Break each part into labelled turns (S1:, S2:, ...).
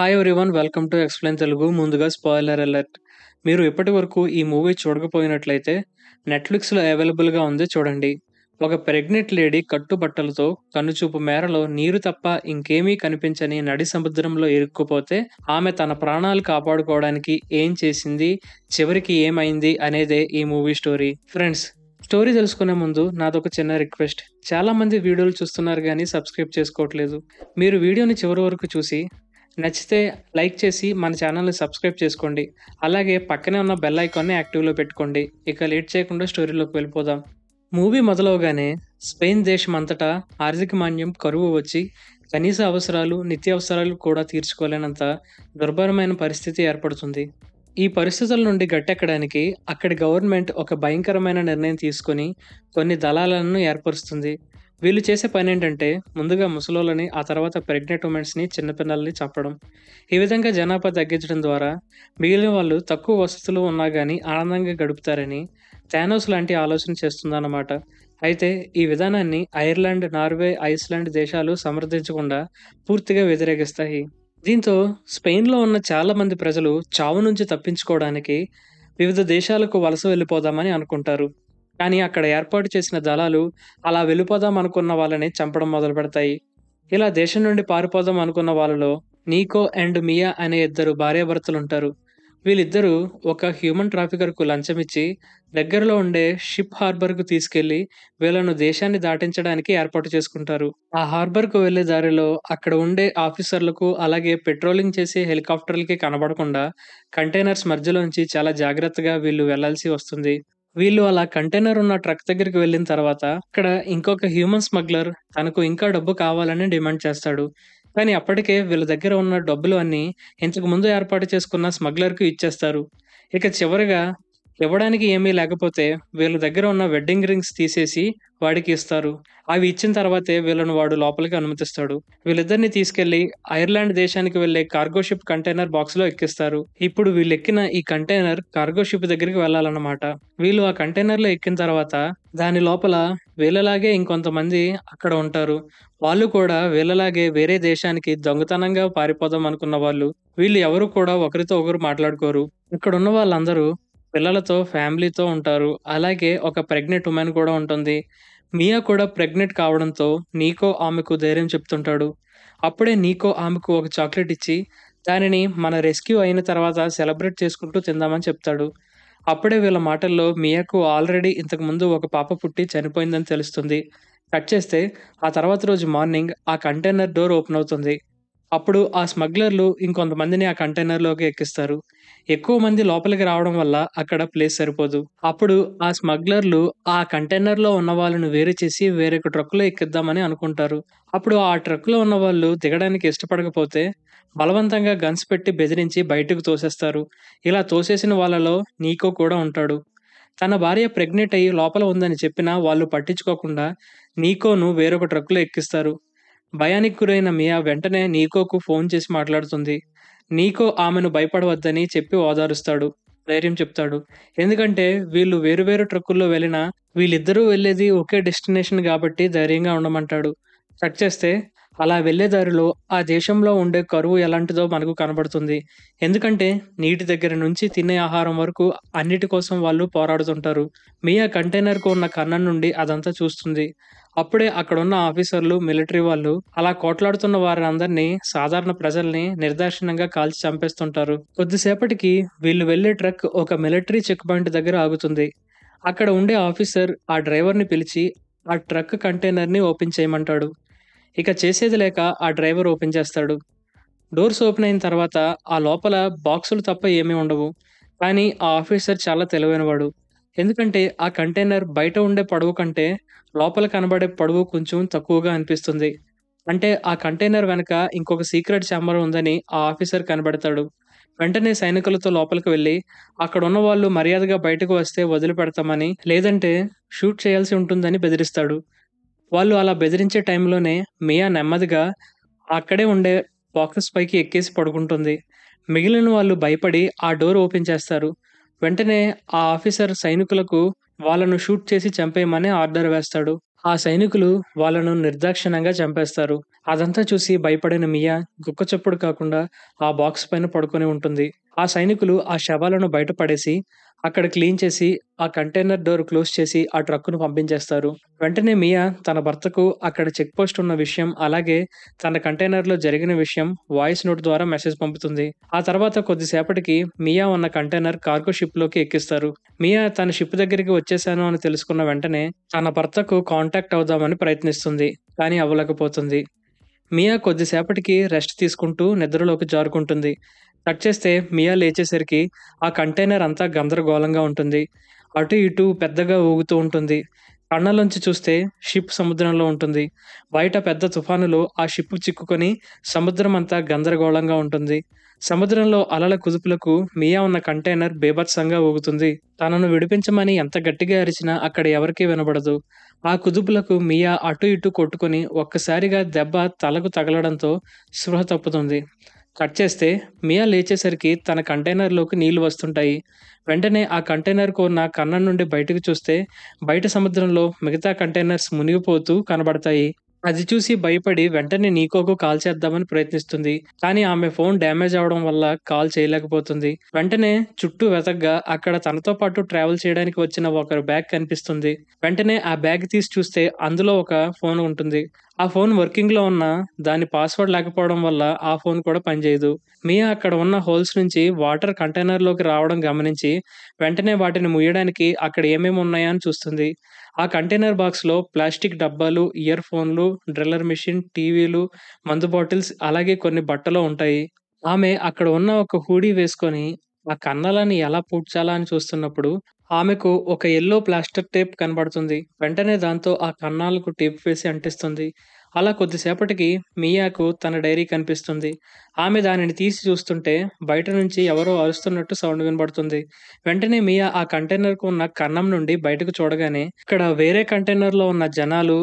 S1: Hi everyone welcome to explain Telugu ముందుగా spoiler alert మీరు ఇప్పటి వరకు ఈ మూవీ చూడకపోయినట్లయితే నెట్ఫ్లిక్స్లో అవైలబుల్గా ఉంది చూడండి ఒక ప్రెగ్నెంట్ లేడీ కట్టుబట్టలతో కనుచూపు మేరలో నీరు తప్ప ఇంకేమీ కనిపించని నడి సముద్రంలో ఇరుక్కుపోతే ఆమె తన ప్రాణాలు కాపాడుకోవడానికి ఏం చేసింది చివరికి ఏమైంది అనేదే ఈ మూవీ స్టోరీ ఫ్రెండ్స్ స్టోరీ తెలుసుకునే ముందు నాదొక చిన్న రిక్వెస్ట్ చాలామంది వీడియోలు చూస్తున్నారు కానీ సబ్స్క్రైబ్ చేసుకోవట్లేదు మీరు వీడియోని చివరి వరకు చూసి నచ్చితే లైక్ చేసి మన ఛానల్ని సబ్స్క్రైబ్ చేసుకోండి అలాగే పక్కనే ఉన్న బెల్ ఐకాన్ని యాక్టివ్లో పెట్టుకోండి ఇక లేట్ చేయకుండా స్టోరీలోకి వెళ్ళిపోదాం మూవీ మొదలవగానే స్పెయిన్ దేశం అంతటా ఆర్థిక మాన్యం కరువు వచ్చి కనీస అవసరాలు నిత్యావసరాలు కూడా తీర్చుకోలేనంత దుర్భరమైన పరిస్థితి ఏర్పడుతుంది ఈ పరిస్థితుల నుండి గట్టెక్కడానికి అక్కడి గవర్నమెంట్ ఒక భయంకరమైన నిర్ణయం తీసుకొని కొన్ని దళాలను ఏర్పరుస్తుంది వీళ్ళు చేసే పని ఏంటంటే ముందుగా ముసలోళ్ళని ఆ తర్వాత ప్రెగ్నెంట్ ఉమెన్స్ని చిన్నపిల్లల్ని చంపడం ఈ విధంగా జనాభా తగ్గించడం ద్వారా మిగిలిన వాళ్ళు తక్కువ వసతులు ఉన్నా కానీ ఆనందంగా గడుపుతారని థానోస్ లాంటి ఆలోచన చేస్తుందన్నమాట అయితే ఈ విధానాన్ని ఐర్లాండ్ నార్వే ఐస్లాండ్ దేశాలు సమర్థించకుండా పూర్తిగా వ్యతిరేకిస్తాయి దీంతో స్పెయిన్లో ఉన్న చాలామంది ప్రజలు చావు నుంచి తప్పించుకోవడానికి వివిధ దేశాలకు వలస వెళ్ళిపోదామని అనుకుంటారు కానీ అక్కడ ఏర్పాటు చేసిన దళాలు అలా వెళ్ళిపోదాం అనుకున్న వాళ్ళని చంపడం మొదలు పెడతాయి ఇలా దేశం నుండి పారిపోదాం అనుకున్న వాళ్ళలో నీకో అండ్ మియా అనే ఇద్దరు భార్యాభర్తలుంటారు వీళ్ళిద్దరూ ఒక హ్యూమన్ ట్రాఫికర్కు ఇచ్చి దగ్గరలో ఉండే షిప్ హార్బర్కు తీసుకెళ్లి వీళ్ళను దేశాన్ని దాటించడానికి ఏర్పాటు చేసుకుంటారు ఆ హార్బర్కు వెళ్లే దారిలో అక్కడ ఉండే ఆఫీసర్లకు అలాగే పెట్రోలింగ్ చేసే హెలికాప్టర్లకి కనబడకుండా కంటైనర్స్ మధ్యలోంచి చాలా జాగ్రత్తగా వీళ్ళు వెళ్లాల్సి వస్తుంది వీళ్ళు అలా కంటైనర్ ఉన్న ట్రక్ దగ్గరికి వెళ్ళిన తర్వాత అక్కడ ఇంకొక హ్యూమన్ స్మగ్లర్ తనకు ఇంకా డబ్బు కావాలని డిమాండ్ చేస్తాడు కానీ అప్పటికే వీళ్ళ దగ్గర ఉన్న డబ్బులు అన్నీ ఇంతకు ముందు ఏర్పాటు చేసుకున్న స్మగ్లర్కు ఇచ్చేస్తారు ఇక చివరిగా ఇవ్వడానికి ఏమీ లేకపోతే వీళ్ళ దగ్గర ఉన్న వెడ్డింగ్ రింగ్స్ తీసేసి వాడికి ఇస్తారు అవి ఇచ్చిన తర్వాతే వీళ్ళను వాడు లోపలికి అనుమతిస్తాడు వీళ్ళిద్దరిని తీసుకెళ్లి ఐర్లాండ్ దేశానికి వెళ్లే కార్గో షిప్ కంటైనర్ బాక్స్ లో ఎక్కిస్తారు ఇప్పుడు వీళ్ళు ఎక్కిన ఈ కంటైనర్ కార్గో షిప్ దగ్గరికి వెళ్లాలన్నమాట వీళ్ళు ఆ కంటైనర్ లో ఎక్కిన తర్వాత దాని లోపల వీళ్ళలాగే ఇంకొంతమంది అక్కడ ఉంటారు వాళ్ళు కూడా వీళ్ళలాగే వేరే దేశానికి దొంగతనంగా పారిపోదాం అనుకున్న వాళ్ళు వీళ్ళు ఎవరు కూడా ఒకరితో ఒకరు మాట్లాడుకోరు ఇక్కడ ఉన్న వాళ్ళందరూ పిల్లలతో, ఫ్యామిలీతో ఉంటారు. అలాగే ఒక ప్రెగ్నెంట్ ఉమెన్ కూడా ఉంటుంది. మియా కూడా ప్రెగ్నెంట్ కావడంతో నీకో ఆమెకు ధైర్యం చెప్తుంటాడు. అప్పుడే నీకో ఆమెకు ఒక చాక్లెట్ ఇచ్చి, దానిని మన రెస్క్యూ అయిన తర్వాత సెలబ్రేట్ చేసుకుంటూ తిందామని చెప్తాడు. అప్పుడే వీళ్ళ మాటల్లో మియాకు ఆల్రెడీ ఇంతకుముందు ఒక పాప పుట్టి చనిపోయిందని తెలుస్తుంది. కట్ చేస్తే ఆ తర్వాత రోజు మార్నింగ్ ఆ కంటైనర్ డోర్ ఓపెన్ అవుతుంది అప్పుడు ఆ స్మగ్లర్లు ఇంకొంతమందిని ఆ కంటైనర్లోకి ఎక్కిస్తారు ఎక్కువ మంది లోపలికి రావడం వల్ల అక్కడ ప్లేస్ సరిపోదు అప్పుడు ఆ స్మగ్లర్లు ఆ కంటైనర్లో ఉన్న వాళ్ళను వేరు చేసి వేరొక ట్రక్కులో ఎక్కిద్దామని అనుకుంటారు అప్పుడు ఆ ట్రక్కులో ఉన్న వాళ్ళు దిగడానికి ఇష్టపడకపోతే బలవంతంగా గన్స్ పెట్టి బెదిరించి బయటకు తోసేస్తారు ఇలా తోసేసిన వాళ్ళలో నీకో కూడా ఉంటాడు తన భార్య ప్రెగ్నెంట్ అయ్యి లోపల ఉందని చెప్పినా వాళ్ళు పట్టించుకోకుండా నీకోను వేరొక ట్రక్కులో ఎక్కిస్తారు భయానికి గురైన మియా వెంటనే నీకోకు ఫోన్ చేసి మాట్లాడుతుంది నీకో ఆమెను భయపడవద్దని చెప్పి ఓదారుస్తాడు ధైర్యం చెప్తాడు ఎందుకంటే వీళ్ళు వేరువేరు ట్రక్కుల్లో వెళ్ళినా వీళ్ళిద్దరూ వెళ్ళేది ఒకే డెస్టినేషన్ కాబట్టి ధైర్యంగా ఉండమంటాడు కట్ చేస్తే అలా వెళ్లే దారిలో ఆ దేశంలో ఉండే కరువు ఎలాంటిదో మనకు కనబడుతుంది ఎందుకంటే నీటి దగ్గర నుంచి తినే ఆహారం వరకు అన్నిటి కోసం వాళ్ళు పోరాడుతుంటారు మియా కంటైనర్కు ఉన్న కన్నం నుండి అదంతా చూస్తుంది అప్పుడే అక్కడున్న ఆఫీసర్లు మిలిటరీ వాళ్ళు అలా కోట్లాడుతున్న అందరినీ సాధారణ ప్రజల్ని నిర్దాక్షిణ్యంగా కాల్చి చంపేస్తుంటారు కొద్దిసేపటికి వీళ్ళు వెళ్లే ట్రక్ ఒక మిలిటరీ చెక్ పాయింట్ దగ్గర ఆగుతుంది అక్కడ ఉండే ఆఫీసర్ ఆ డ్రైవర్ని పిలిచి ఆ ట్రక్ కంటైనర్ని ఓపెన్ చేయమంటాడు ఇక చేసేది లేక ఆ డ్రైవర్ ఓపెన్ చేస్తాడు డోర్స్ ఓపెన్ అయిన తర్వాత ఆ లోపల బాక్సులు తప్ప ఏమీ ఉండవు కానీ ఆ ఆఫీసర్ చాలా తెలివైనవాడు ఎందుకంటే ఆ కంటైనర్ బయట ఉండే పడవ కంటే లోపల కనబడే పడవు కొంచెం తక్కువగా అనిపిస్తుంది అంటే ఆ కంటైనర్ వెనక ఇంకొక సీక్రెట్ ఛాంబర్ ఉందని ఆ ఆఫీసర్ కనబడతాడు వెంటనే సైనికులతో లోపలికి వెళ్ళి అక్కడ ఉన్న వాళ్ళు మర్యాదగా బయటకు వస్తే వదిలిపెడతామని లేదంటే షూట్ చేయాల్సి ఉంటుందని బెదిరిస్తాడు వాళ్ళు అలా బెదిరించే టైంలోనే మియా నెమ్మదిగా అక్కడే ఉండే బాక్సెస్ పైకి ఎక్కేసి పడుకుంటుంది మిగిలిన వాళ్ళు భయపడి ఆ డోర్ ఓపెన్ చేస్తారు వెంటనే ఆ ఆఫీసర్ సైనికులకు వాళ్ళను షూట్ చేసి చంపేయమని ఆర్డర్ వేస్తాడు ఆ సైనికులు వాళ్ళను నిర్దాక్షిణంగా చంపేస్తారు అదంతా చూసి భయపడిన మియా గుక్క చప్పుడు కాకుండా ఆ బాక్స్ పైన పడుకొని ఉంటుంది ఆ సైనికులు ఆ శవాలను బయటపడేసి అక్కడ క్లీన్ చేసి ఆ కంటైనర్ డోర్ క్లోజ్ చేసి ఆ ట్రక్కును పంపించేస్తారు వెంటనే మియా తన భర్తకు అక్కడ చెక్ పోస్ట్ ఉన్న విషయం అలాగే తన కంటైనర్లో జరిగిన విషయం వాయిస్ నోట్ ద్వారా మెసేజ్ పంపుతుంది ఆ తర్వాత కొద్దిసేపటికి మియా ఉన్న కంటైనర్ కార్గో షిప్లోకి ఎక్కిస్తారు మియా తన షిప్ దగ్గరికి వచ్చేసాను అని తెలుసుకున్న వెంటనే తన భర్తకు కాంటాక్ట్ అవుదామని ప్రయత్నిస్తుంది కానీ అవ్వలేకపోతుంది మియా కొద్దిసేపటికి రెస్ట్ తీసుకుంటూ నిద్రలోకి జారుకుంటుంది కట్ చేస్తే మియా లేచేసరికి ఆ కంటైనర్ అంతా గందరగోళంగా ఉంటుంది అటు ఇటు పెద్దగా ఊగుతూ ఉంటుంది కన్నలోంచి చూస్తే షిప్ సముద్రంలో ఉంటుంది బయట పెద్ద తుఫానులో ఆ షిప్ చిక్కుకొని సముద్రం అంతా గందరగోళంగా ఉంటుంది సముద్రంలో అలల కుదుపులకు మియా ఉన్న కంటైనర్ బేభత్సంగా ఊగుతుంది తనను విడిపించమని ఎంత గట్టిగా అరిచినా అక్కడ ఎవరికీ వినబడదు ఆ కుదుపులకు మియా అటు ఇటు కొట్టుకుని ఒక్కసారిగా దెబ్బ తలకు తగలడంతో స్పృహ తప్పుతుంది కట్ చేస్తే మియా లేచేసరికి తన కంటైనర్లోకి నీళ్లు వస్తుంటాయి వెంటనే ఆ కంటైనర్ ఉన్న కన్నం నుండి బయటకు చూస్తే బయట సముద్రంలో మిగతా కంటైనర్స్ మునిగిపోతూ కనబడతాయి అది చూసి భయపడి వెంటనే నీకోకు కాల్ చేద్దామని ప్రయత్నిస్తుంది కానీ ఆమె ఫోన్ డ్యామేజ్ అవడం వల్ల కాల్ చేయలేకపోతుంది వెంటనే చుట్టూ వెతగ్గా అక్కడ తనతో పాటు ట్రావెల్ చేయడానికి వచ్చిన ఒకరు బ్యాగ్ కనిపిస్తుంది వెంటనే ఆ బ్యాగ్ తీసి చూస్తే అందులో ఒక ఫోన్ ఉంటుంది ఆ ఫోన్ వర్కింగ్‌లో ఉన్నా, దాని పాస్‌వర్డ్ లేకపోవడం వల్ల ఆ ఫోన్ కూడా పనిచేయదు. మీ అక్కడ ఉన్న హోల్స్ నుంచి వాటర్ కంటైనర్‌లోకి రావడం గమనించి, వెంటనే వాటిని ముయ్యడానికి అక్కడ ఏమేమి ఉన్నాయా అని చూస్తుంది. ఆ కంటైనర్ బాక్స్‌లో ప్లాస్టిక్ డబ్బాలు, ఇయర్ ఫోన్‌లు, డ్రిల్లర్ మిషన్ టీవీలు, మందు బాటిల్స్ అలాగే కొన్ని బట్టలు ఉంటాయి. ఆమె అక్కడ ఉన్న ఒక హూడీ వేసుకొని, ఆ కన్నలని ఎలా పూడ్చాలా అని చూస్తున్నప్పుడు ఆమెకు ఒక ఎల్లో ప్లాస్టర్ టేప్ కనబడుతుంది. వెంటనే దాంతో ఆ కన్నాలకు టేప్ వేసి అంటిస్తుంది. అలా కొద్దిసేపటికి మియాకు తన డైరీ కనిపిస్తుంది. ఆమె దానిని తీసి చూస్తుంటే బయట నుంచి ఎవరో అరుస్తున్నట్టు సౌండ్ వినబడుతుంది. వెంటనే మియా ఆ కంటైనర్కు ఉన్న కన్నం నుండి బయటకు చూడగానే, ఇక్కడ వేరే కంటైనర్లో ఉన్న జనాలు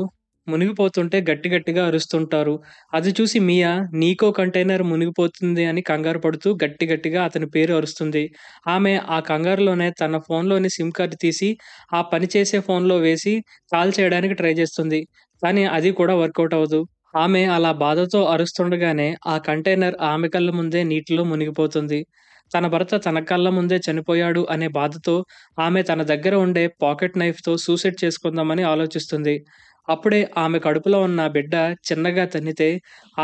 S1: మునిగిపోతుంటే గట్టి గట్టిగా అరుస్తుంటారు అది చూసి మియా నీకో కంటైనర్ మునిగిపోతుంది అని కంగారు పడుతూ గట్టి గట్టిగా అతని పేరు అరుస్తుంది ఆమె ఆ కంగారులోనే తన ఫోన్లోని సిమ్ కార్డు తీసి ఆ పని చేసే ఫోన్లో వేసి కాల్ చేయడానికి ట్రై చేస్తుంది కానీ అది కూడా వర్కౌట్ అవ్వదు ఆమె అలా బాధతో అరుస్తుండగానే ఆ కంటైనర్ ఆమె కళ్ళ ముందే నీటిలో మునిగిపోతుంది తన భర్త తన కళ్ళ ముందే చనిపోయాడు అనే బాధతో ఆమె తన దగ్గర ఉండే పాకెట్ నైఫ్తో సూసైడ్ చేసుకుందామని ఆలోచిస్తుంది అప్పుడే ఆమె కడుపులో ఉన్న బిడ్డ చిన్నగా తన్నితే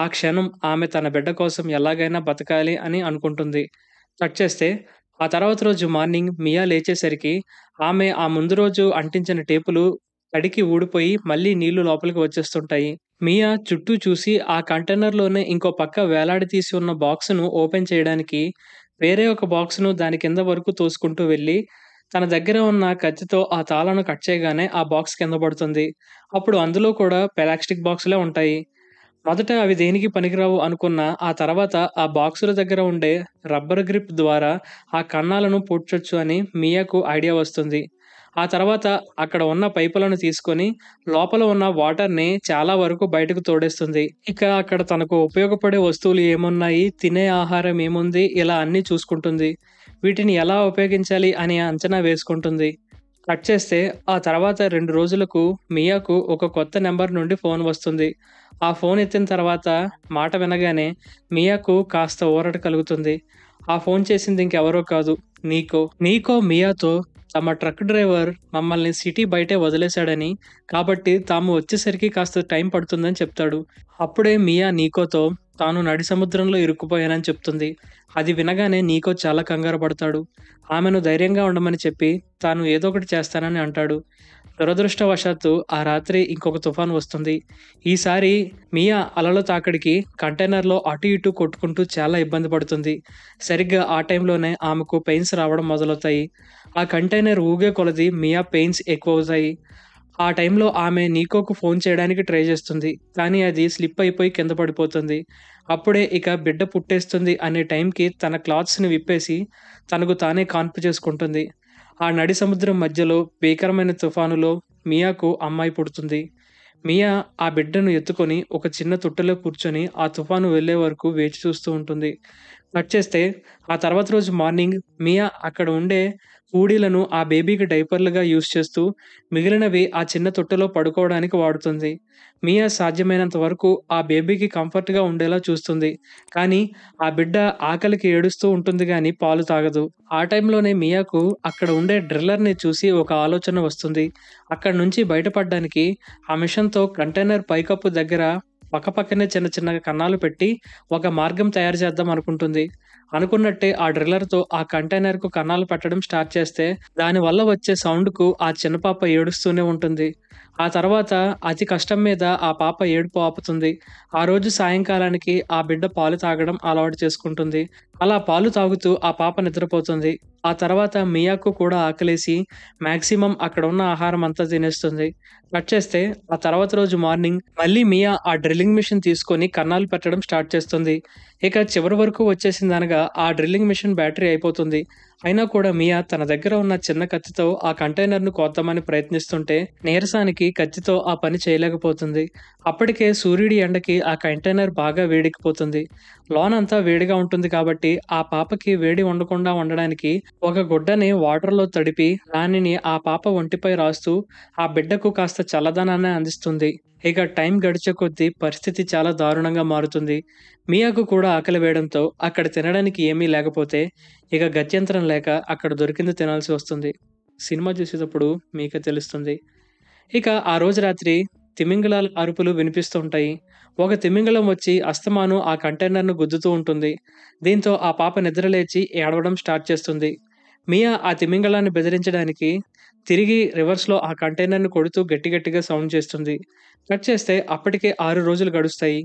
S1: ఆ క్షణం ఆమె తన బిడ్డ కోసం ఎలాగైనా బతకాలి అని అనుకుంటుంది కట్ చేస్తే ఆ తర్వాత రోజు మార్నింగ్ మియా లేచేసరికి ఆమె ఆ ముందు రోజు అంటించిన టేపులు కడికి ఊడిపోయి మళ్ళీ నీళ్లు లోపలికి వచ్చేస్తుంటాయి మియా చుట్టూ చూసి ఆ కంటైనర్లోనే ఇంకో పక్క వేలాడి తీసి ఉన్న బాక్స్ను ఓపెన్ చేయడానికి వేరే ఒక బాక్స్ను దాని కింద వరకు తోసుకుంటూ వెళ్ళి తన దగ్గర ఉన్న కత్తితో ఆ తాళను కట్ చేయగానే ఆ బాక్స్ కింద పడుతుంది అప్పుడు అందులో కూడా ప్లాస్టిక్ బాక్సులే ఉంటాయి మొదట అవి దేనికి పనికిరావు అనుకున్న ఆ తర్వాత ఆ బాక్సుల దగ్గర ఉండే రబ్బర్ గ్రిప్ ద్వారా ఆ కన్నాలను పూడ్చొచ్చు అని మియాకు ఐడియా వస్తుంది ఆ తర్వాత అక్కడ ఉన్న పైపులను తీసుకొని లోపల ఉన్న వాటర్ని చాలా వరకు బయటకు తోడేస్తుంది ఇక అక్కడ తనకు ఉపయోగపడే వస్తువులు ఏమున్నాయి తినే ఆహారం ఏముంది ఇలా అన్నీ చూసుకుంటుంది వీటిని ఎలా ఉపయోగించాలి అని అంచనా వేసుకుంటుంది కట్ చేస్తే ఆ తర్వాత రెండు రోజులకు మియాకు ఒక కొత్త నెంబర్ నుండి ఫోన్ వస్తుంది ఆ ఫోన్ ఎత్తిన తర్వాత మాట వినగానే మియాకు కాస్త ఊరట కలుగుతుంది ఆ ఫోన్ చేసింది ఇంకెవరో కాదు నీకో నీకో మియాతో తమ ట్రక్ డ్రైవర్ మమ్మల్ని సిటీ బయటే వదిలేశాడని కాబట్టి తాము వచ్చేసరికి కాస్త టైం పడుతుందని చెప్తాడు అప్పుడే మియా నీకోతో తాను నడి సముద్రంలో ఇరుక్కుపోయానని చెప్తుంది అది వినగానే నీకో చాలా కంగారు పడతాడు ఆమెను ధైర్యంగా ఉండమని చెప్పి తాను ఏదో ఒకటి చేస్తానని అంటాడు దురదృష్టవశాత్తు ఆ రాత్రి ఇంకొక తుఫాన్ వస్తుంది ఈసారి మియా అలల తాకడికి కంటైనర్లో అటు ఇటు కొట్టుకుంటూ చాలా ఇబ్బంది పడుతుంది సరిగ్గా ఆ టైంలోనే ఆమెకు పెయిన్స్ రావడం మొదలవుతాయి ఆ కంటైనర్ ఊగే కొలది మియా పెయిన్స్ ఎక్కువ అవుతాయి ఆ టైంలో ఆమె నీకోకు ఫోన్ చేయడానికి ట్రై చేస్తుంది కానీ అది స్లిప్ అయిపోయి కింద పడిపోతుంది అప్పుడే ఇక బిడ్డ పుట్టేస్తుంది అనే టైంకి తన క్లాత్స్ని విప్పేసి తనకు తానే కాన్పు చేసుకుంటుంది ఆ నడి సముద్రం మధ్యలో భీకరమైన తుఫానులో మియాకు అమ్మాయి పుడుతుంది మియా ఆ బిడ్డను ఎత్తుకొని ఒక చిన్న తొట్టెలో కూర్చొని ఆ తుఫాను వెళ్లే వరకు వేచి చూస్తూ ఉంటుంది కట్ చేస్తే ఆ తర్వాత రోజు మార్నింగ్ మియా అక్కడ ఉండే హూడీలను ఆ బేబీకి డైపర్లుగా యూజ్ చేస్తూ మిగిలినవి ఆ చిన్న తొట్టెలో పడుకోవడానికి వాడుతుంది మియా సాధ్యమైనంత వరకు ఆ బేబీకి కంఫర్ట్గా ఉండేలా చూస్తుంది కానీ ఆ బిడ్డ ఆకలికి ఏడుస్తూ ఉంటుంది కానీ పాలు తాగదు ఆ టైంలోనే మియాకు అక్కడ ఉండే డ్రిల్లర్ని చూసి ఒక ఆలోచన వస్తుంది అక్కడ నుంచి బయటపడడానికి ఆ మిషన్తో కంటైనర్ పైకప్పు దగ్గర పక్కపక్కనే చిన్న చిన్న కన్నాలు పెట్టి ఒక మార్గం తయారు చేద్దాం అనుకుంటుంది అనుకున్నట్టే ఆ డ్రిల్లర్తో ఆ కంటైనర్కు కన్నాలు పెట్టడం స్టార్ట్ చేస్తే దాని వల్ల వచ్చే సౌండ్కు ఆ చిన్న పాప ఏడుస్తూనే ఉంటుంది ఆ తర్వాత అతి కష్టం మీద ఆ పాప ఏడుపు ఆపుతుంది ఆ రోజు సాయంకాలానికి ఆ బిడ్డ పాలు తాగడం అలవాటు చేసుకుంటుంది అలా పాలు తాగుతూ ఆ పాప నిద్రపోతుంది ఆ తర్వాత మియాకు కూడా ఆకలేసి మ్యాక్సిమం అక్కడ ఉన్న ఆహారం అంతా తినేస్తుంది కట్ చేస్తే ఆ తర్వాత రోజు మార్నింగ్ మళ్ళీ మియా ఆ డ్రిల్లింగ్ మిషన్ తీసుకొని కన్నాలు పెట్టడం స్టార్ట్ చేస్తుంది ఇక చివరి వరకు వచ్చేసింది అనగా ఆ డ్రిల్లింగ్ మిషన్ బ్యాటరీ అయిపోతుంది అయినా కూడా మియా తన దగ్గర ఉన్న చిన్న కత్తితో ఆ కంటైనర్ను కోద్దామని ప్రయత్నిస్తుంటే నీరసానికి కత్తితో ఆ పని చేయలేకపోతుంది అప్పటికే సూర్యుడి ఎండకి ఆ కంటైనర్ బాగా లోన్ అంతా వేడిగా ఉంటుంది కాబట్టి ఆ పాపకి వేడి ఉండకుండా ఉండడానికి ఒక గుడ్డని వాటర్లో తడిపి దానిని ఆ పాప ఒంటిపై రాస్తూ ఆ బిడ్డకు కాస్త చల్లదనాన్ని అందిస్తుంది ఇక టైం గడిచే కొద్దీ పరిస్థితి చాలా దారుణంగా మారుతుంది మియాకు కూడా ఆకలి వేయడంతో అక్కడ తినడానికి ఏమీ లేకపోతే ఇక గత్యంతరం లేక అక్కడ దొరికింది తినాల్సి వస్తుంది సినిమా చూసేటప్పుడు మీకే తెలుస్తుంది ఇక ఆ రోజు రాత్రి తిమింగళాల అరుపులు వినిపిస్తూ ఉంటాయి ఒక తిమింగళం వచ్చి అస్తమాను ఆ కంటైనర్ను గుద్దుతూ ఉంటుంది దీంతో ఆ పాప నిద్రలేచి ఏడవడం స్టార్ట్ చేస్తుంది మియా ఆ తిమింగళాన్ని బెదిరించడానికి తిరిగి రివర్స్లో ఆ కంటైనర్ను కొడుతూ గట్టి గట్టిగా సౌండ్ చేస్తుంది కట్ చేస్తే అప్పటికే ఆరు రోజులు గడుస్తాయి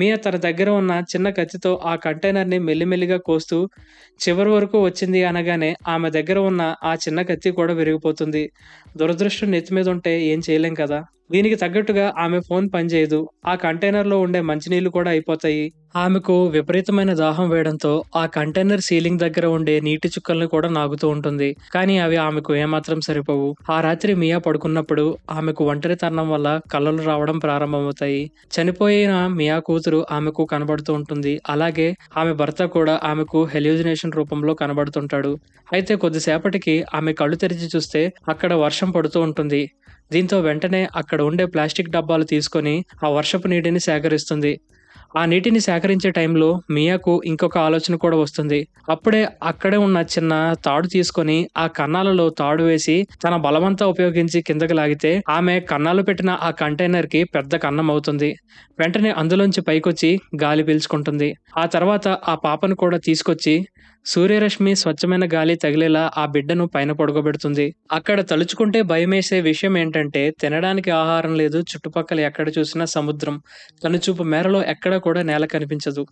S1: మీనా తన దగ్గర ఉన్న చిన్న కత్తితో ఆ కంటైనర్ని మెల్లిమెల్లిగా కోస్తూ చివరి వరకు వచ్చింది అనగానే ఆమె దగ్గర ఉన్న ఆ చిన్న కత్తి కూడా విరిగిపోతుంది దురదృష్టం నెత్తి మీద ఉంటే ఏం చేయలేం కదా దీనికి తగ్గట్టుగా ఆమె ఫోన్ పనిచేయదు ఆ కంటైనర్లో ఉండే మంచినీళ్లు కూడా అయిపోతాయి ఆమెకు విపరీతమైన దాహం వేయడంతో ఆ కంటైనర్ సీలింగ్ దగ్గర ఉండే నీటి చుక్కలను కూడా నాగుతూ ఉంటుంది కానీ అవి ఆమెకు ఏమాత్రం సరిపోవు ఆ రాత్రి మియా పడుకున్నప్పుడు ఆమెకు ఒంటరి తరణం వల్ల కళ్ళలు రావడం ప్రారంభమవుతాయి చనిపోయిన మియా కూతురు ఆమెకు కనబడుతూ ఉంటుంది అలాగే ఆమె భర్త కూడా ఆమెకు హెల్యూజినేషన్ రూపంలో కనబడుతుంటాడు అయితే కొద్దిసేపటికి ఆమె కళ్ళు తెరిచి చూస్తే అక్కడ వర్షం పడుతూ ఉంటుంది దీంతో వెంటనే అక్కడ ఉండే ప్లాస్టిక్ డబ్బాలు తీసుకొని ఆ వర్షపు నీటిని సేకరిస్తుంది ఆ నీటిని సేకరించే టైంలో మియాకు ఇంకొక ఆలోచన కూడా వస్తుంది అప్పుడే అక్కడే ఉన్న చిన్న తాడు తీసుకొని ఆ కన్నాలలో తాడు వేసి తన బలమంతా ఉపయోగించి కిందకి లాగితే ఆమె కన్నాలు పెట్టిన ఆ కంటైనర్ కి పెద్ద కన్నం అవుతుంది వెంటనే అందులోంచి పైకొచ్చి గాలి పీల్చుకుంటుంది ఆ తర్వాత ఆ పాపను కూడా తీసుకొచ్చి సూర్యరశ్మి స్వచ్ఛమైన గాలి తగిలేలా ఆ బిడ్డను పైన పడుకోబెడుతుంది అక్కడ తలుచుకుంటే భయమేసే విషయం ఏంటంటే తినడానికి ఆహారం లేదు చుట్టుపక్కల ఎక్కడ చూసినా సముద్రం చూపు మేరలో ఎక్కడ కూడా నేల కనిపించదు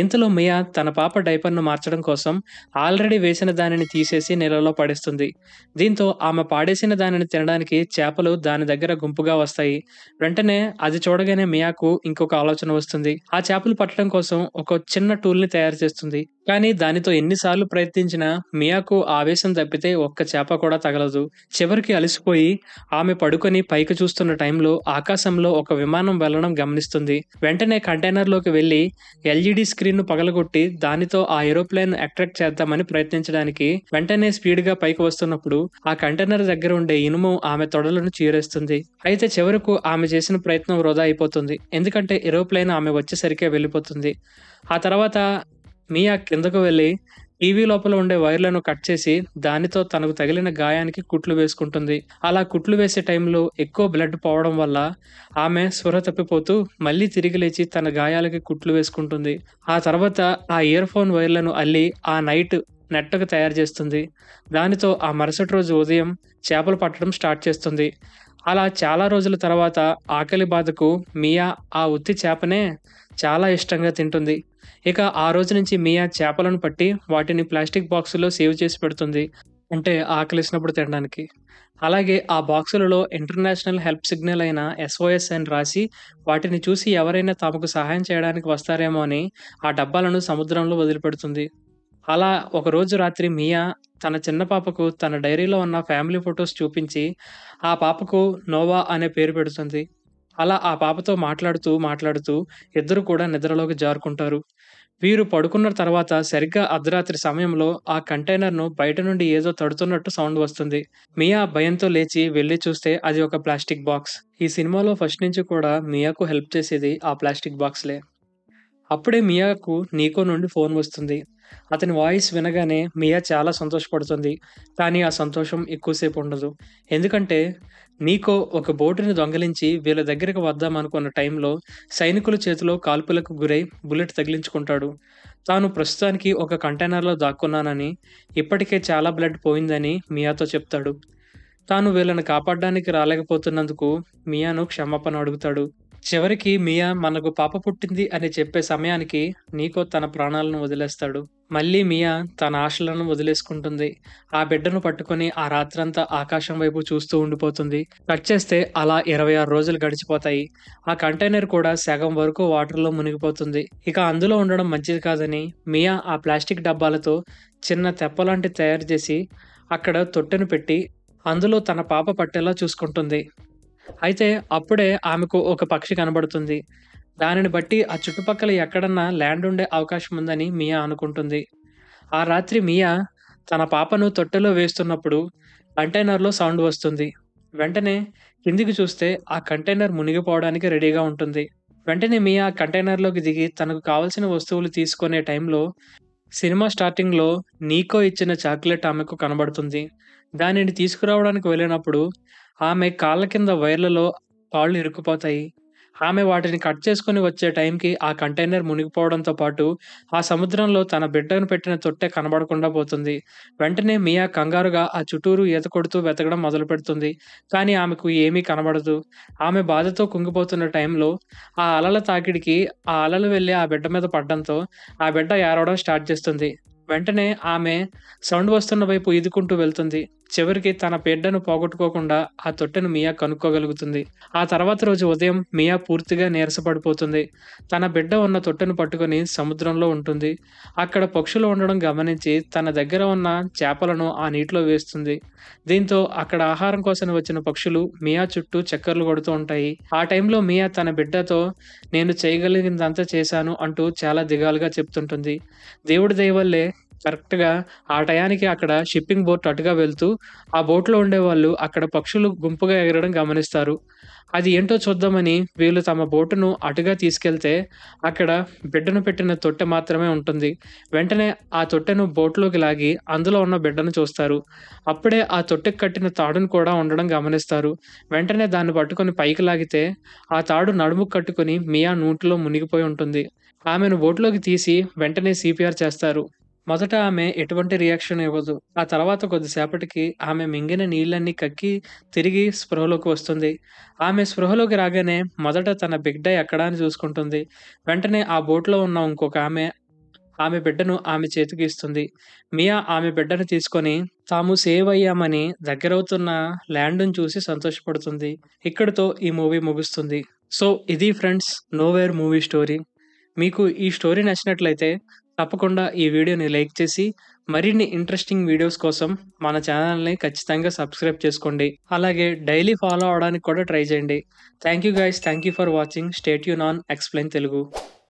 S1: ఇంతలో మియా తన పాప డైపర్ను మార్చడం కోసం ఆల్రెడీ వేసిన దానిని తీసేసి నీళ్ళలో పడేస్తుంది దీంతో ఆమె పాడేసిన దానిని తినడానికి చేపలు దాని దగ్గర గుంపుగా వస్తాయి వెంటనే అది చూడగానే మియాకు ఇంకొక ఆలోచన వస్తుంది ఆ చేపలు పట్టడం కోసం ఒక చిన్న టూల్ని తయారు చేస్తుంది కానీ దానితో ఎన్నిసార్లు ప్రయత్నించినా మియాకు ఆవేశం తప్పితే ఒక్క చేప కూడా తగలదు చివరికి అలసిపోయి ఆమె పడుకొని పైకి చూస్తున్న టైంలో ఆకాశంలో ఒక విమానం వెళ్లడం గమనిస్తుంది వెంటనే కంటైనర్లోకి వెళ్ళి ఎల్ఈడి స్క్రీన్ను పగలగొట్టి దానితో ఆ ఏరోప్లేన్ అట్రాక్ట్ చేద్దామని ప్రయత్నించడానికి వెంటనే స్పీడ్గా పైకి వస్తున్నప్పుడు ఆ కంటైనర్ దగ్గర ఉండే ఇనుము ఆమె తొడలను చీరేస్తుంది అయితే చివరకు ఆమె చేసిన ప్రయత్నం వృధా అయిపోతుంది ఎందుకంటే ఏరోప్లేన్ ఆమె వచ్చేసరికే వెళ్ళిపోతుంది ఆ తర్వాత మియా కిందకు వెళ్ళి టీవీ లోపల ఉండే వైర్లను కట్ చేసి దానితో తనకు తగిలిన గాయానికి కుట్లు వేసుకుంటుంది అలా కుట్లు వేసే టైంలో ఎక్కువ బ్లడ్ పోవడం వల్ల ఆమె స్వర తప్పిపోతూ మళ్ళీ తిరిగి లేచి తన గాయాలకి కుట్లు వేసుకుంటుంది ఆ తర్వాత ఆ ఇయర్ ఫోన్ వైర్లను అల్లి ఆ నైట్ నెట్టకు తయారు చేస్తుంది దానితో ఆ మరుసటి రోజు ఉదయం చేపలు పట్టడం స్టార్ట్ చేస్తుంది అలా చాలా రోజుల తర్వాత ఆకలి బాధకు మియా ఆ ఉత్తి చేపనే చాలా ఇష్టంగా తింటుంది ఇక ఆ రోజు నుంచి మియా చేపలను పట్టి వాటిని ప్లాస్టిక్ బాక్సుల్లో సేవ్ చేసి పెడుతుంది అంటే ఆకలిసినప్పుడు తినడానికి అలాగే ఆ బాక్సులలో ఇంటర్నేషనల్ హెల్ప్ సిగ్నల్ అయిన ఎస్ఓఎస్ అని రాసి వాటిని చూసి ఎవరైనా తమకు సహాయం చేయడానికి వస్తారేమో అని ఆ డబ్బాలను సముద్రంలో వదిలిపెడుతుంది అలా ఒకరోజు రాత్రి మియా తన చిన్న పాపకు తన డైరీలో ఉన్న ఫ్యామిలీ ఫొటోస్ చూపించి ఆ పాపకు నోవా అనే పేరు పెడుతుంది అలా ఆ పాపతో మాట్లాడుతూ మాట్లాడుతూ ఇద్దరు కూడా నిద్రలోకి జారుకుంటారు వీరు పడుకున్న తర్వాత సరిగ్గా అర్ధరాత్రి సమయంలో ఆ కంటైనర్ను బయట నుండి ఏదో తడుతున్నట్టు సౌండ్ వస్తుంది మియా భయంతో లేచి వెళ్ళి చూస్తే అది ఒక ప్లాస్టిక్ బాక్స్ ఈ సినిమాలో ఫస్ట్ నుంచి కూడా మియాకు హెల్ప్ చేసేది ఆ ప్లాస్టిక్ బాక్స్లే అప్పుడే మియాకు నీకో నుండి ఫోన్ వస్తుంది అతని వాయిస్ వినగానే మియా చాలా సంతోషపడుతుంది కానీ ఆ సంతోషం ఎక్కువసేపు ఉండదు ఎందుకంటే నీకో ఒక బోటుని దొంగలించి వీళ్ళ దగ్గరికి వద్దామనుకున్న టైంలో సైనికుల చేతిలో కాల్పులకు గురై బుల్లెట్ తగిలించుకుంటాడు తాను ప్రస్తుతానికి ఒక కంటైనర్లో దాక్కున్నానని ఇప్పటికే చాలా బ్లడ్ పోయిందని మియాతో చెప్తాడు తాను వీళ్ళని కాపాడడానికి రాలేకపోతున్నందుకు మియాను క్షమాపణ అడుగుతాడు చివరికి మియా మనకు పాప పుట్టింది అని చెప్పే సమయానికి నీకో తన ప్రాణాలను వదిలేస్తాడు మళ్ళీ మియా తన ఆశలను వదిలేసుకుంటుంది ఆ బిడ్డను పట్టుకొని ఆ రాత్రంతా ఆకాశం వైపు చూస్తూ ఉండిపోతుంది కట్ చేస్తే అలా ఇరవై ఆరు రోజులు గడిచిపోతాయి ఆ కంటైనర్ కూడా సగం వరకు వాటర్లో మునిగిపోతుంది ఇక అందులో ఉండడం మంచిది కాదని మియా ఆ ప్లాస్టిక్ డబ్బాలతో చిన్న తెప్పలాంటి తయారు చేసి అక్కడ తొట్టెను పెట్టి అందులో తన పాప పట్టేలా చూసుకుంటుంది అయితే అప్పుడే ఆమెకు ఒక పక్షి కనబడుతుంది దానిని బట్టి ఆ చుట్టుపక్కల ఎక్కడన్నా ల్యాండ్ ఉండే అవకాశం ఉందని మియా అనుకుంటుంది ఆ రాత్రి మియా తన పాపను తొట్టెలో వేస్తున్నప్పుడు కంటైనర్లో సౌండ్ వస్తుంది వెంటనే కిందికి చూస్తే ఆ కంటైనర్ మునిగిపోవడానికి రెడీగా ఉంటుంది వెంటనే మియా కంటైనర్లోకి దిగి తనకు కావలసిన వస్తువులు తీసుకునే టైంలో సినిమా స్టార్టింగ్లో నీకో ఇచ్చిన చాక్లెట్ ఆమెకు కనబడుతుంది దానిని తీసుకురావడానికి వెళ్ళినప్పుడు ఆమె కాళ్ళ కింద వైర్లలో కాళ్ళు ఇరుక్కుపోతాయి ఆమె వాటిని కట్ చేసుకుని వచ్చే టైంకి ఆ కంటైనర్ మునిగిపోవడంతో పాటు ఆ సముద్రంలో తన బిడ్డను పెట్టిన తొట్టె కనబడకుండా పోతుంది వెంటనే మియా కంగారుగా ఆ చుట్టూరు ఈత కొడుతూ వెతకడం మొదలు పెడుతుంది కానీ ఆమెకు ఏమీ కనబడదు ఆమె బాధతో కుంగిపోతున్న టైంలో ఆ అలల తాకిడికి ఆ అలలు వెళ్ళి ఆ బిడ్డ మీద పడడంతో ఆ బిడ్డ ఏరవడం స్టార్ట్ చేస్తుంది వెంటనే ఆమె సౌండ్ వస్తున్న వైపు ఈదుకుంటూ వెళ్తుంది చివరికి తన బిడ్డను పోగొట్టుకోకుండా ఆ తొట్టెను మియా కనుక్కోగలుగుతుంది ఆ తర్వాత రోజు ఉదయం మియా పూర్తిగా నీరసపడిపోతుంది తన బిడ్డ ఉన్న తొట్టెను పట్టుకుని సముద్రంలో ఉంటుంది అక్కడ పక్షులు ఉండడం గమనించి తన దగ్గర ఉన్న చేపలను ఆ నీటిలో వేస్తుంది దీంతో అక్కడ ఆహారం కోసం వచ్చిన పక్షులు మియా చుట్టూ చక్కర్లు కొడుతూ ఉంటాయి ఆ టైంలో మియా తన బిడ్డతో నేను చేయగలిగిందంతా చేశాను అంటూ చాలా దిగాలుగా చెప్తుంటుంది దేవుడి దయవల్లే కరెక్ట్గా ఆ టయానికి అక్కడ షిప్పింగ్ బోట్ అటుగా వెళ్తూ ఆ బోట్లో వాళ్ళు అక్కడ పక్షులు గుంపుగా ఎగరడం గమనిస్తారు అది ఏంటో చూద్దామని వీళ్ళు తమ బోటును అటుగా తీసుకెళ్తే అక్కడ బిడ్డను పెట్టిన తొట్టె మాత్రమే ఉంటుంది వెంటనే ఆ తొట్టెను బోట్లోకి లాగి అందులో ఉన్న బిడ్డను చూస్తారు అప్పుడే ఆ తొట్టెకు కట్టిన తాడును కూడా ఉండడం గమనిస్తారు వెంటనే దాన్ని పట్టుకొని పైకి లాగితే ఆ తాడు నడుము కట్టుకుని మియా నూటిలో మునిగిపోయి ఉంటుంది ఆమెను బోట్లోకి తీసి వెంటనే సిపిఆర్ చేస్తారు మొదట ఆమె ఎటువంటి రియాక్షన్ ఇవ్వదు ఆ తర్వాత కొద్దిసేపటికి ఆమె మింగిన నీళ్ళన్ని కక్కి తిరిగి స్పృహలోకి వస్తుంది ఆమె స్పృహలోకి రాగానే మొదట తన బిడ్డ ఎక్కడా అని చూసుకుంటుంది వెంటనే ఆ బోట్లో ఉన్న ఇంకొక ఆమె ఆమె బిడ్డను ఆమె చేతికి ఇస్తుంది మియా ఆమె బిడ్డను తీసుకొని తాము సేవ్ అయ్యామని దగ్గరవుతున్న ల్యాండ్ను చూసి సంతోషపడుతుంది ఇక్కడితో ఈ మూవీ ముగుస్తుంది సో ఇది ఫ్రెండ్స్ నోవేర్ మూవీ స్టోరీ మీకు ఈ స్టోరీ నచ్చినట్లయితే తప్పకుండా ఈ వీడియోని లైక్ చేసి మరిన్ని ఇంట్రెస్టింగ్ వీడియోస్ కోసం మన ఛానల్ని ఖచ్చితంగా సబ్స్క్రైబ్ చేసుకోండి అలాగే డైలీ ఫాలో అవడానికి కూడా ట్రై చేయండి thank you guys thank you for watching stay యూ నాన్ ఎక్స్ప్లెయిన్ తెలుగు